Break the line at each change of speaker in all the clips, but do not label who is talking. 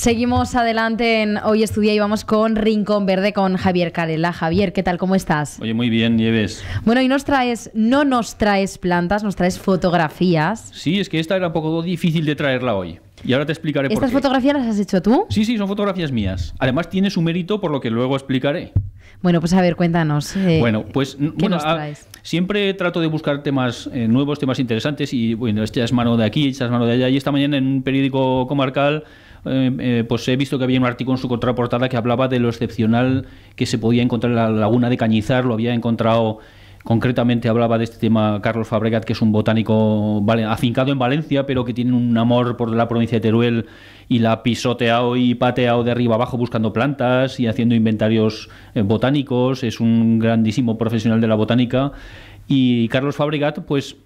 Seguimos adelante en Hoy Estudia y vamos con Rincón Verde con Javier Carela. Javier, ¿qué tal? ¿Cómo estás?
Oye, muy bien, Nieves.
Bueno, y nos traes, no nos traes plantas, nos traes fotografías.
Sí, es que esta era un poco difícil de traerla hoy. Y ahora te explicaré por qué. ¿Estas fotografías las has hecho tú? Sí, sí, son fotografías mías. Además, tiene su mérito por lo que luego explicaré.
Bueno, pues a ver, cuéntanos. Eh, bueno,
pues bueno, ah, siempre trato de buscar temas eh, nuevos, temas interesantes. Y bueno, esta es mano de aquí, echas es mano de allá. Y esta mañana en un periódico comarcal eh, eh, pues he visto que había un artículo en su contraportada que hablaba de lo excepcional que se podía encontrar en la laguna de Cañizar, lo había encontrado Concretamente hablaba de este tema Carlos Fabregat, que es un botánico afincado en Valencia, pero que tiene un amor por la provincia de Teruel y la ha pisoteado y pateado de arriba abajo buscando plantas y haciendo inventarios eh, botánicos. Es un grandísimo profesional de la botánica. Y Carlos Fabregat, pues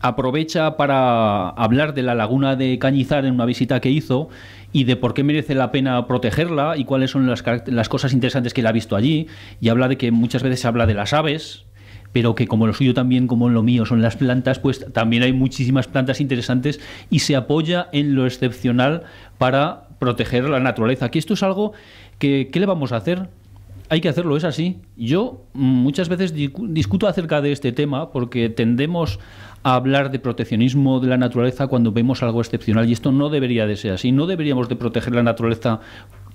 aprovecha para hablar de la laguna de Cañizar en una visita que hizo y de por qué merece la pena protegerla y cuáles son las, cosas interesantes que él ha visto allí. Y habla de que muchas veces se habla de las aves, pero que como lo suyo también, como lo mío, son las plantas, pues también hay muchísimas plantas interesantes y se apoya en lo excepcional para proteger la naturaleza. aquí esto es algo que, ¿qué le vamos a hacer? hay que hacerlo, es así. Yo mm, muchas veces discuto acerca de este tema porque tendemos a hablar de proteccionismo de la naturaleza cuando vemos algo excepcional y esto no debería de ser así. No deberíamos de proteger la naturaleza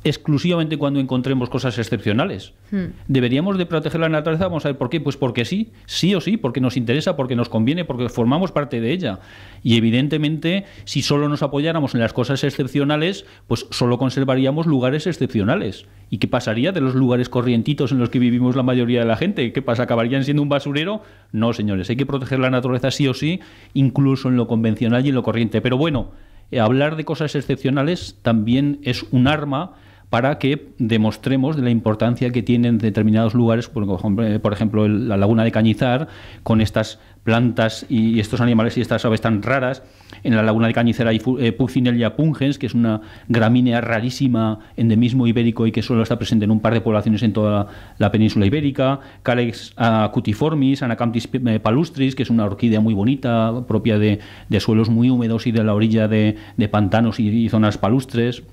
exclusivamente cuando encontremos cosas excepcionales. Hmm. ¿Deberíamos de proteger la naturaleza? Vamos a ver por qué. Pues porque sí, sí o sí, porque nos interesa, porque nos conviene, porque formamos parte de ella. Y evidentemente, si solo nos apoyáramos en las cosas excepcionales, pues solo conservaríamos lugares excepcionales. ¿Y qué pasaría de los lugares corrientitos en los que vivimos la mayoría de la gente? ¿Qué pasa? ¿Acabarían siendo un basurero? No, señores, hay que proteger la naturaleza sí o sí, incluso en lo convencional y en lo corriente. Pero bueno, eh, hablar de cosas excepcionales también es un arma para que demostremos la importancia que tienen determinados lugares, por ejemplo, eh, la laguna de Cañizar, con estas plantas y estos animales y estas aves tan raras. En la laguna de Cañizar hay eh, Pucinella pungens, que es una gramínea rarísima, endemismo ibérico y que solo está presente en un par de poblaciones en toda la península ibérica. Calex cutiformis, Anacamptis eh, palustris, que es una orquídea muy bonita, propia de, suelos muy húmedos y de la orilla de, pantanos y zonas palustres.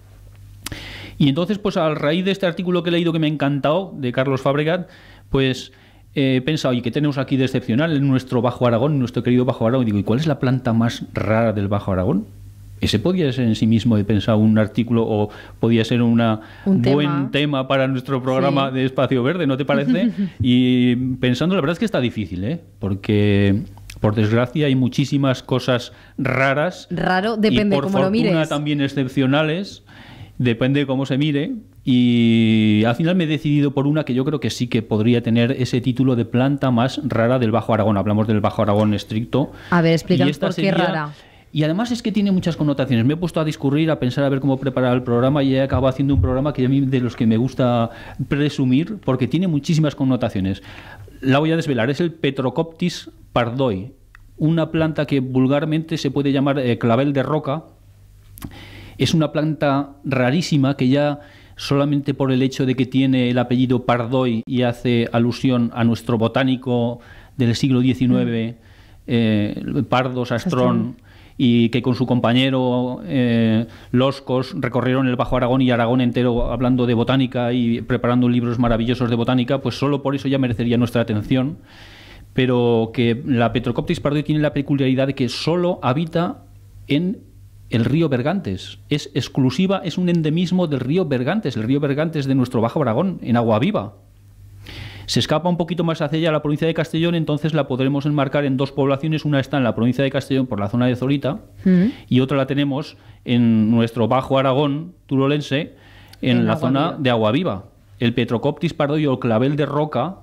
Y entonces, pues a raíz de este artículo que he leído que me ha encantado, de Carlos Fabregat, pues eh, he pensado, ¿y que tenemos aquí de excepcional en nuestro Bajo Aragón, nuestro querido Bajo Aragón? Y digo, ¿y cuál es la planta más rara del Bajo Aragón? Ese podría ser en sí mismo, he pensado, un artículo o podía ser una, un buen tema para nuestro programa de Espacio Verde, ¿no te parece? y pensando, la verdad es que está difícil, ¿eh? Porque por desgracia hay muchísimas cosas raras.
Raro, depende y por fortuna, también
excepcionales depende de cómo se mire. Y al final me he decidido por una que yo creo que sí que podría tener ese título de planta más rara del Bajo Aragón. Hablamos del Bajo Aragón estricto. A ver, explícanos por qué rara. Y además es que tiene muchas connotaciones. Me he puesto a discurrir, a pensar a ver cómo preparar el programa y he acabado haciendo un programa que de los que me gusta presumir porque tiene muchísimas connotaciones. La voy a desvelar, es el Petrocoptis pardoi, una planta que vulgarmente se puede llamar eh, clavel de roca es una planta rarísima que ya solamente por el hecho de que tiene el apellido Pardoy y hace alusión a nuestro botánico del siglo XIX, mm. eh, Pardo Sastrón, y que con su compañero eh, Loscos recorrieron el Bajo Aragón y Aragón entero hablando de botánica y preparando libros maravillosos de botánica, pues solo por eso ya merecería nuestra atención. Pero que la Petrocoptis Pardoy tiene la peculiaridad de que solo habita en el río Bergantes. Es exclusiva, es un endemismo del río Bergantes, el río Bergantes de nuestro Bajo Aragón, en agua viva. Se escapa un poquito más hacia allá la provincia de Castellón, entonces la podremos enmarcar en dos poblaciones. Una está en la provincia de Castellón por la zona de Zorita mm. y otra la tenemos en nuestro Bajo Aragón turolense, en, la zona de agua viva. El Petrocoptis pardo y el clavel de roca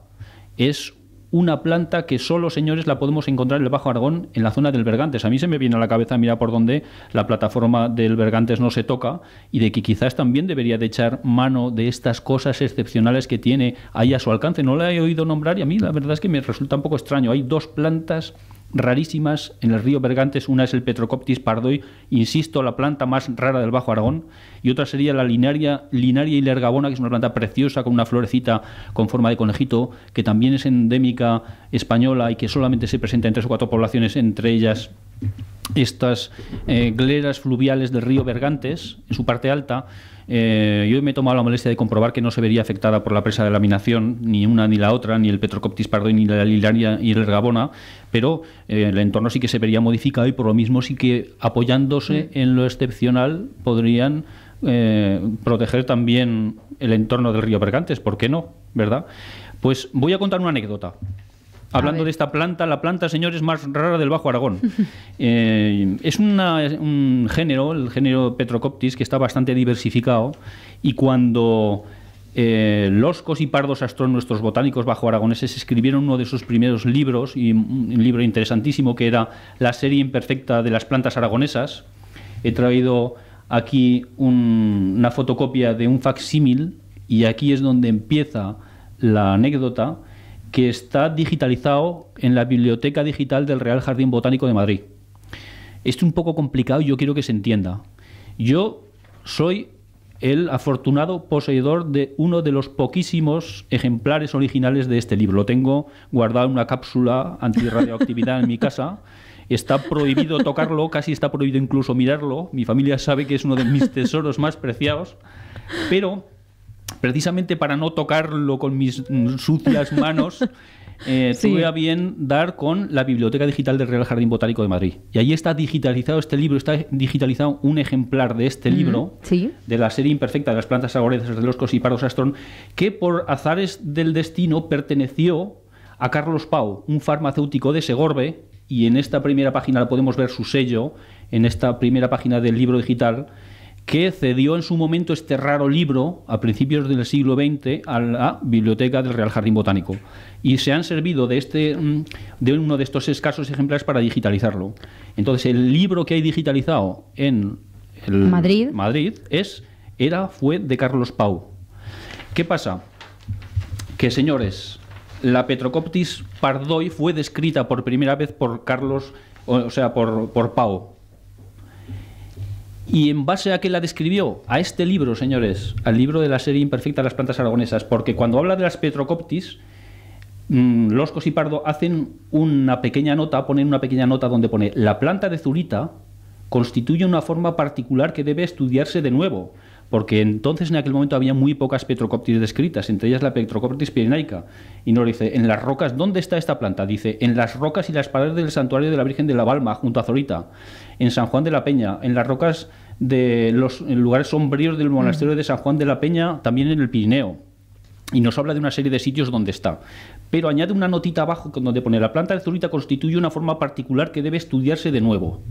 es una planta que solo, señores, la podemos encontrar en el Bajo Aragón, en la zona del Bergantes. A mí se me viene a la cabeza, mira por dónde la plataforma del Bergantes no se toca y de que quizás también debería de echar mano de estas cosas excepcionales que tiene ahí a su alcance. No la he oído nombrar y a mí la verdad es que me resulta un poco extraño. Hay dos plantas rarísimas en el río Bergantes. Una es el Petrocoptis pardoi, insisto, la planta más rara del Bajo Aragón, y otra sería la Linaria, Linaria que es una planta preciosa con una florecita con forma de conejito, que también es endémica española y que solamente se presenta en tres o cuatro poblaciones, entre ellas estas eh, gleras fluviales del río Bergantes, en su parte alta, eh, yo me he tomado la molestia de comprobar que no se vería afectada por la presa de laminación, ni una ni la otra, ni el Petrocoptis Pardo, ni la Lilaria y el ergabona, pero eh, el entorno sí que se vería modificado y por lo mismo sí que apoyándose mm. en lo excepcional podrían proteger también el entorno del río Bergantes, ¿por qué no? ¿Verdad? Pues voy a contar una anécdota. Hablando de esta planta, la planta, señores, más rara del Bajo Aragón. Eh, es un género, el género Petrocoptis, que está bastante diversificado y cuando... Eh, loscos y Pardos Astrón, nuestros botánicos bajo aragoneses, escribieron uno de sus primeros libros, y un libro interesantísimo que era La serie imperfecta de las plantas aragonesas. He traído aquí una fotocopia de un facsímil y aquí es donde empieza la anécdota que está digitalizado en la Biblioteca Digital del Real Jardín Botánico de Madrid. Esto es un poco complicado y yo quiero que se entienda. Yo soy el afortunado poseedor de uno de los poquísimos ejemplares originales de este libro. Lo tengo guardado en una cápsula antirradioactividad en mi casa. Está prohibido tocarlo, casi está prohibido incluso mirarlo. Mi familia sabe que es uno de mis tesoros más preciados. Pero precisamente para no tocarlo con mis sucias manos, eh, tuve a bien dar con la Biblioteca Digital del Real Jardín Botánico de Madrid. Y ahí está digitalizado este libro, está digitalizado un ejemplar de este libro, de la serie imperfecta de las plantas sagorezas de los paros astrón, que por azares del destino perteneció a Carlos Pau, un farmacéutico de Segorbe, y en esta primera página podemos ver su sello, en esta primera página del libro digital que cedió en su momento este raro libro a principios del siglo XX a la Biblioteca del Real Jardín Botánico. Y se han servido de, este, mm, de uno de estos escasos ejemplares para digitalizarlo. Entonces, el libro que hay digitalizado en Madrid, Madrid es, era, fue de Carlos Pau. ¿Qué pasa? Que, señores, la Petrocoptis pardoi fue descrita por primera vez por Carlos, o sea, por, por Pau, y en base a qué la describió, a este libro, señores, al libro de la serie imperfecta de las plantas aragonesas, porque cuando habla de las Petrocoptis, mm, Loscos y Pardo hacen una pequeña nota, ponen una pequeña nota donde pone la planta de Zurita constituye una forma particular que debe estudiarse de nuevo porque entonces en aquel momento había muy pocas petrocóptides descritas, entre ellas la Petrocoptis pirenaica. Y nos dice, en las rocas, ¿dónde está esta planta? Dice, en las rocas y las paredes del santuario de la Virgen de la Balma, junto a Zorita, en San Juan de la Peña, en las rocas de los lugares sombríos del monasterio mm. de San Juan de la Peña, también en el Pirineo. Y nos habla de una serie de sitios donde está. Pero añade una notita abajo donde pone, la planta de Zorita constituye una forma particular que debe estudiarse de nuevo.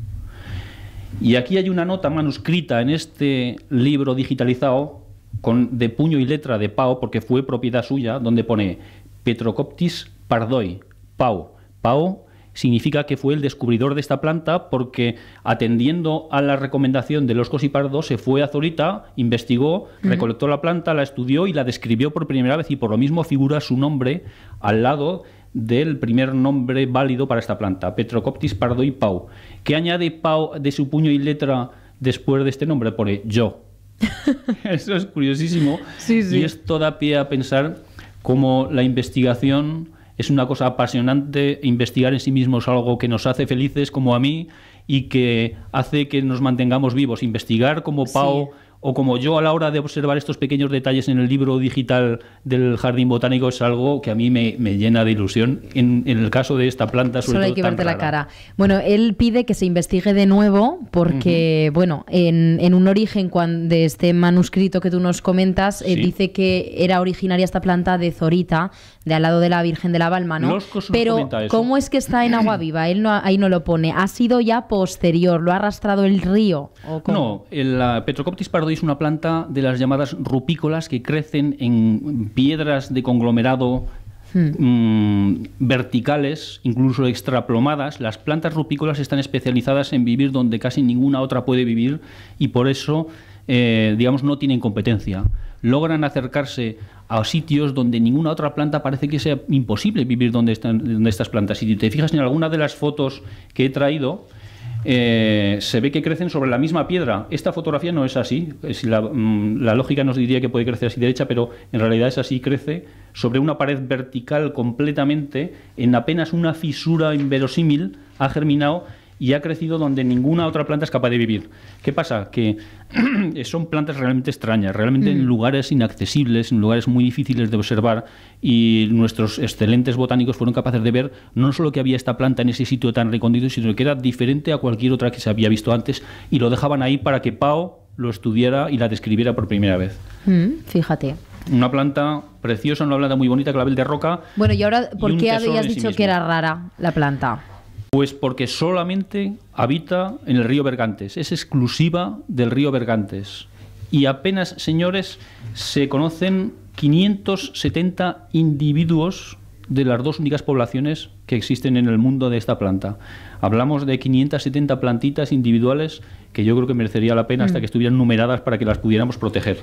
Y aquí hay una nota manuscrita en este libro digitalizado con, de puño y letra de Pau, porque fue propiedad suya, donde pone Petrocoptis pardoi, Pau. Pau significa que fue el descubridor de esta planta porque atendiendo a la recomendación de los Cosipardos se fue a Zorita, investigó, recolectó la planta, la estudió y la describió por primera vez y por lo mismo figura su nombre al lado del primer nombre válido para esta planta, Petrocoptis pardo y pau. ¿Qué añade pau de su puño y letra después de este nombre? Pone yo. Eso es curiosísimo y es da pie a pensar cómo la investigación es una cosa apasionante, investigar en sí mismo es algo que nos hace felices como a mí y que hace que nos mantengamos vivos, investigar como Pau o como yo a la hora de observar estos pequeños detalles en el libro digital del jardín botánico es algo que a mí me, llena de ilusión en, el caso de esta planta. Solo hay que verte la cara.
Bueno, él pide que se investigue de nuevo porque, bueno, en, un origen de este manuscrito que tú nos comentas, eh, dice que era originaria esta planta de Zorita, de al lado de la Virgen de la Balma, ¿no? Pero, ¿cómo es que está en agua viva? Él no, ahí no lo pone. ¿Ha sido ya posterior? ¿Lo ha arrastrado el río?
no, el Petrocoptis es una planta de las llamadas rupícolas que crecen en piedras de conglomerado hmm. mm, verticales, incluso extraplomadas. Las plantas rupícolas están especializadas en vivir donde casi ninguna otra puede vivir y por eso, eh, digamos, no tienen competencia. Logran acercarse a sitios donde ninguna otra planta parece que sea imposible vivir donde están donde estas plantas. Si te fijas en alguna de las fotos que he traído, eh, se ve que crecen sobre la misma piedra. Esta fotografía no es así, la, mm, la, lógica nos diría que puede crecer así derecha, pero en realidad es así, crece sobre una pared vertical completamente, en apenas una fisura inverosímil, ha germinado y ha crecido donde ninguna otra planta es capaz de vivir. ¿Qué pasa? Que eh, son plantas realmente extrañas, realmente en mm. lugares inaccesibles, en lugares muy difíciles de observar y nuestros excelentes botánicos fueron capaces de ver no solo que había esta planta en ese sitio tan recondido, sino que era diferente a cualquier otra que se había visto antes y lo dejaban ahí para que Pau lo estudiara y la describiera por primera vez.
Mm, fíjate.
Una planta preciosa, una planta muy bonita, que clavel de roca.
Bueno, y ahora, ¿por qué habías dicho que era rara la planta?
Pues porque solamente habita en el río Bergantes, es exclusiva del río Bergantes. Y apenas, señores, se conocen 570 individuos de las dos únicas poblaciones que existen en el mundo de esta planta. Hablamos de 570 plantitas individuales que yo creo que merecería la pena hasta mm. que estuvieran numeradas para que las pudiéramos proteger.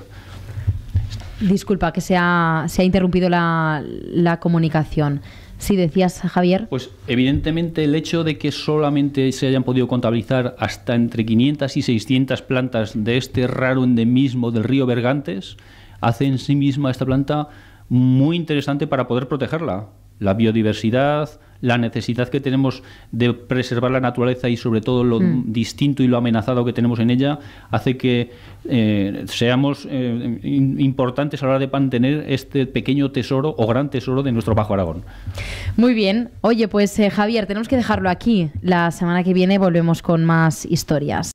Disculpa que se ha, interrumpido la, la comunicación. Sí, decías, Javier.
Pues evidentemente el hecho de que solamente se hayan podido contabilizar hasta entre 500 y 600 plantas de este raro endemismo del río Bergantes hace en sí misma esta planta muy interesante para poder protegerla. La biodiversidad, la necesidad que tenemos de preservar la naturaleza y sobre todo lo mm. distinto y lo amenazado que tenemos en ella, hace que eh, seamos eh, importantes a la hora de mantener este pequeño tesoro o gran tesoro de nuestro Bajo Aragón.
Muy bien. Oye, pues eh, Javier, tenemos que dejarlo aquí. La semana que viene volvemos con más historias.